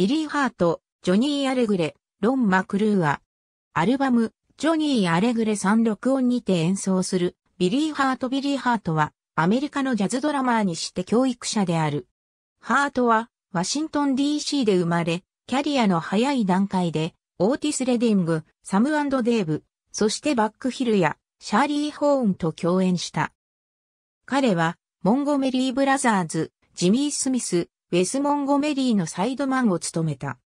ビリー・ハート、ジョニー・アレグレ、ロン・マクルーア。アルバム、ジョニー・アレグレ3録音にて演奏する、ビリー・ハート・ビリー・ハートは、アメリカのジャズドラマーにして教育者である。ハートは、ワシントン DC で生まれ、キャリアの早い段階で、オーティス・レディング、サム・デーブ、そしてバックヒルや、シャーリー・ホーンと共演した。彼は、モンゴメリー・ブラザーズ、ジミー・スミス、ウェスモンゴメリーのサイドマンを務めた。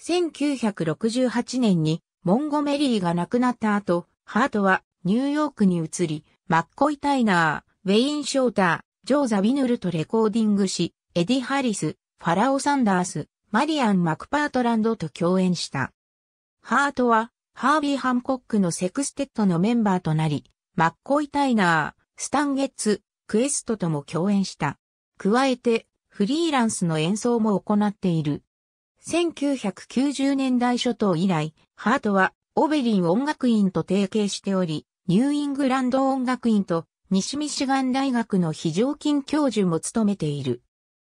1968年にモンゴメリーが亡くなった後、ハートはニューヨークに移り、マッコイ・タイナー、ウェイン・ショーター、ジョー・ザ・ビヌルとレコーディングし、エディ・ハリス、ファラオ・サンダース、マリアン・マクパートランドと共演した。ハートは、ハービー・ハンコックのセクステッドのメンバーとなり、マッコイ・タイナー、スタンゲッツ、クエストとも共演した。加えて、フリーランスの演奏も行っている。1990年代初頭以来、ハートはオベリン音楽院と提携しており、ニューイングランド音楽院と西ミシガン大学の非常勤教授も務めている。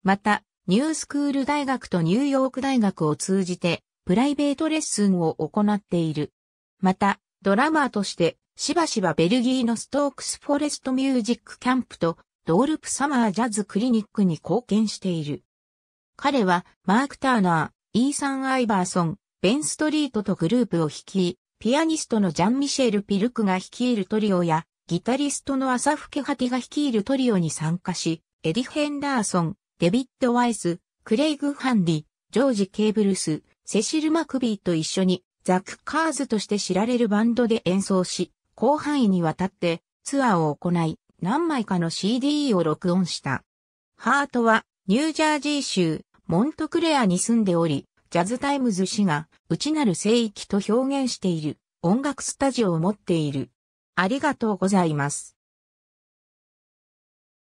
また、ニュースクール大学とニューヨーク大学を通じて、プライベートレッスンを行っている。また、ドラマーとして、しばしばベルギーのストークスフォレストミュージックキャンプとドールプサマージャズクリニックに貢献している。彼は、マーク・ターナー、イーサン・アイバーソン、ベン・ストリートとグループを率い、ピアニストのジャン・ミシェル・ピルクが率いるトリオや、ギタリストのアサフ・ケハティが率いるトリオに参加し、エディ・ヘンダーソン、デビッド・ワイス、クレイグ・ハンディ、ジョージ・ケーブルス、セシル・マクビーと一緒に、ザック・カーズとして知られるバンドで演奏し、広範囲にわたってツアーを行い、何枚かの CD を録音した。ハートはニュージャージー州モントクレアに住んでおり、ジャズタイムズ氏が内なる聖域と表現している音楽スタジオを持っている。ありがとうございます。